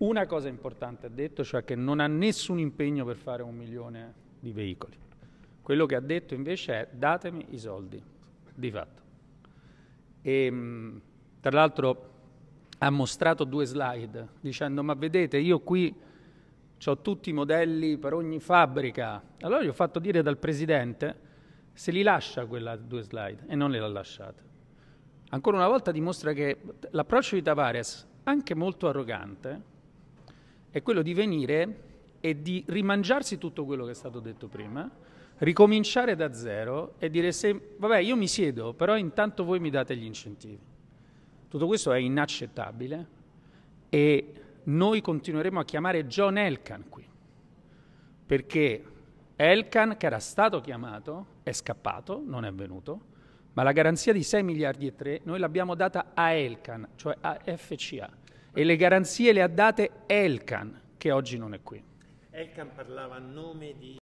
Una cosa importante ha detto, cioè che non ha nessun impegno per fare un milione di veicoli. Quello che ha detto invece è datemi i soldi, di fatto. E, ehm, tra l'altro ha mostrato due slide dicendo ma vedete io qui ho tutti i modelli per ogni fabbrica. Allora gli ho fatto dire dal presidente se li lascia quella due slide e non le ha lasciate. Ancora una volta dimostra che l'approccio di Tavares, anche molto arrogante, è quello di venire e di rimangiarsi tutto quello che è stato detto prima, ricominciare da zero e dire se, vabbè io mi siedo, però intanto voi mi date gli incentivi. Tutto questo è inaccettabile e noi continueremo a chiamare John Elkan qui, perché Elkan, che era stato chiamato, è scappato, non è venuto, ma la garanzia di 6 miliardi e 3 noi l'abbiamo data a Elkan, cioè a FCA e le garanzie le ha date Elkan, che oggi non è qui. Elkan parlava a nome di...